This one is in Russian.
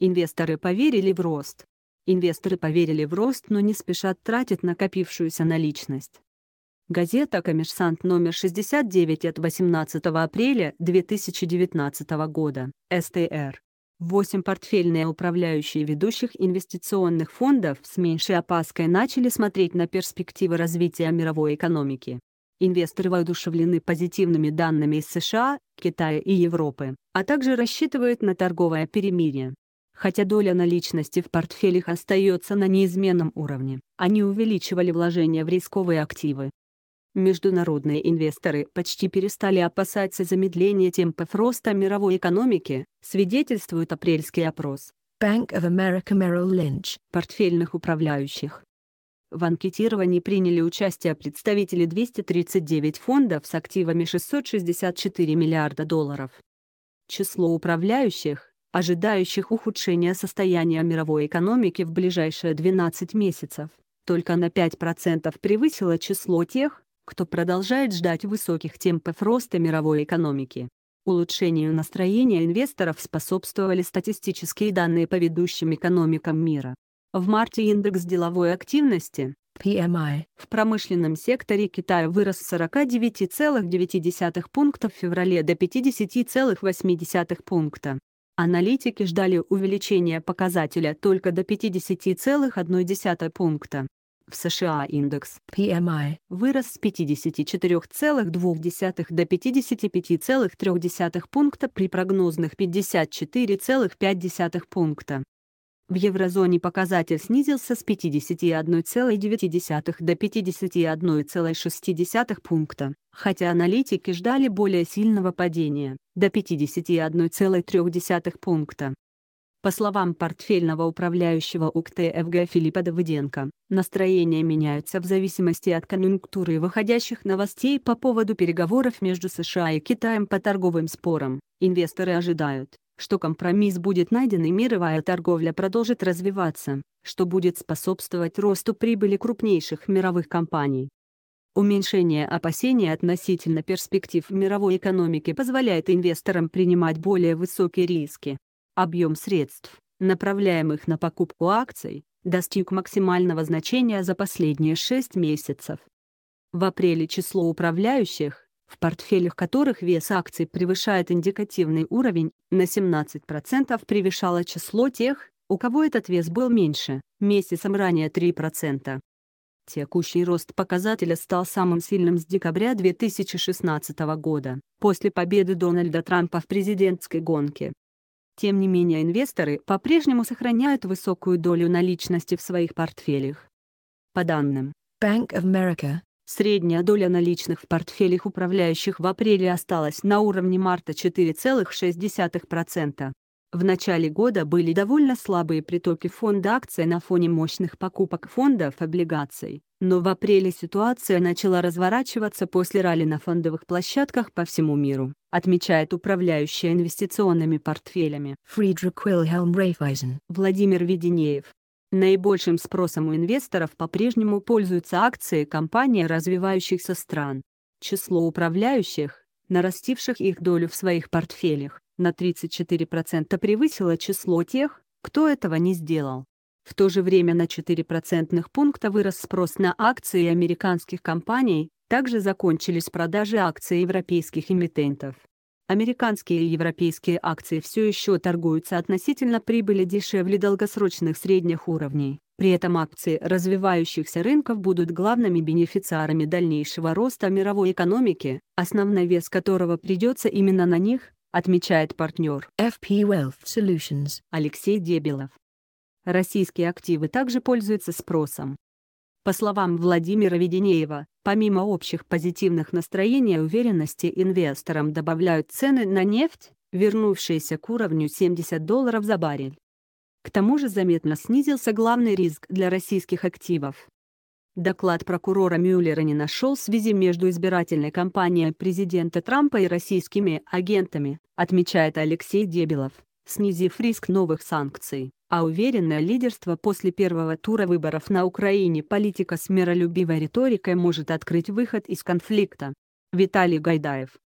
Инвесторы поверили в рост. Инвесторы поверили в рост, но не спешат тратить накопившуюся наличность. Газета «Коммерсант» номер 69 от 18 апреля 2019 года, СТР. 8 портфельные управляющие ведущих инвестиционных фондов с меньшей опаской начали смотреть на перспективы развития мировой экономики. Инвесторы воодушевлены позитивными данными из США, Китая и Европы, а также рассчитывают на торговое перемирие хотя доля наличности в портфелях остается на неизменном уровне, они увеличивали вложения в рисковые активы. Международные инвесторы почти перестали опасаться замедления темпов роста мировой экономики, свидетельствует апрельский опрос Bank of America Merrill Lynch портфельных управляющих. В анкетировании приняли участие представители 239 фондов с активами 664 миллиарда долларов. Число управляющих, ожидающих ухудшения состояния мировой экономики в ближайшие 12 месяцев, только на 5% превысило число тех, кто продолжает ждать высоких темпов роста мировой экономики. Улучшению настроения инвесторов способствовали статистические данные по ведущим экономикам мира. В марте индекс деловой активности PMI в промышленном секторе Китая вырос с 49,9 пунктов в феврале до 50,8 пункта. Аналитики ждали увеличения показателя только до 50,1 пункта. В США индекс PMI вырос с 54,2 до 55,3 пункта при прогнозных 54,5 пункта. В еврозоне показатель снизился с 51,9 до 51,6 пункта, хотя аналитики ждали более сильного падения, до 51,3 пункта. По словам портфельного управляющего УКТФГ Филиппа Давыденко, настроения меняются в зависимости от конъюнктуры и выходящих новостей по поводу переговоров между США и Китаем по торговым спорам. Инвесторы ожидают, что компромисс будет найден и мировая торговля продолжит развиваться, что будет способствовать росту прибыли крупнейших мировых компаний. Уменьшение опасений относительно перспектив мировой экономики позволяет инвесторам принимать более высокие риски. Объем средств, направляемых на покупку акций, достиг максимального значения за последние 6 месяцев. В апреле число управляющих, в портфелях которых вес акций превышает индикативный уровень, на 17% превышало число тех, у кого этот вес был меньше, месяцем ранее 3%. Текущий рост показателя стал самым сильным с декабря 2016 года, после победы Дональда Трампа в президентской гонке. Тем не менее инвесторы по-прежнему сохраняют высокую долю наличности в своих портфелях. По данным Bank of America, Средняя доля наличных в портфелях управляющих в апреле осталась на уровне марта 4,6%. В начале года были довольно слабые притоки фонда акций на фоне мощных покупок фондов облигаций, но в апреле ситуация начала разворачиваться после ралли на фондовых площадках по всему миру, отмечает управляющая инвестиционными портфелями Фридрик Уильхелм Рейфайзен Владимир Веденеев. Наибольшим спросом у инвесторов по-прежнему пользуются акции компаний развивающихся стран. Число управляющих, нарастивших их долю в своих портфелях, на 34% превысило число тех, кто этого не сделал. В то же время на 4% пункта вырос спрос на акции американских компаний, также закончились продажи акций европейских эмитентов. Американские и европейские акции все еще торгуются относительно прибыли дешевле долгосрочных средних уровней. При этом акции развивающихся рынков будут главными бенефициарами дальнейшего роста мировой экономики, основной вес которого придется именно на них, отмечает партнер FP Wealth Solutions Алексей Дебилов. Российские активы также пользуются спросом. По словам Владимира Веденеева, помимо общих позитивных настроений и уверенности инвесторам добавляют цены на нефть, вернувшиеся к уровню 70 долларов за баррель. К тому же заметно снизился главный риск для российских активов. Доклад прокурора Мюллера не нашел связи между избирательной кампанией президента Трампа и российскими агентами, отмечает Алексей Дебилов, снизив риск новых санкций а уверенное лидерство после первого тура выборов на Украине политика с миролюбивой риторикой может открыть выход из конфликта. Виталий Гайдаев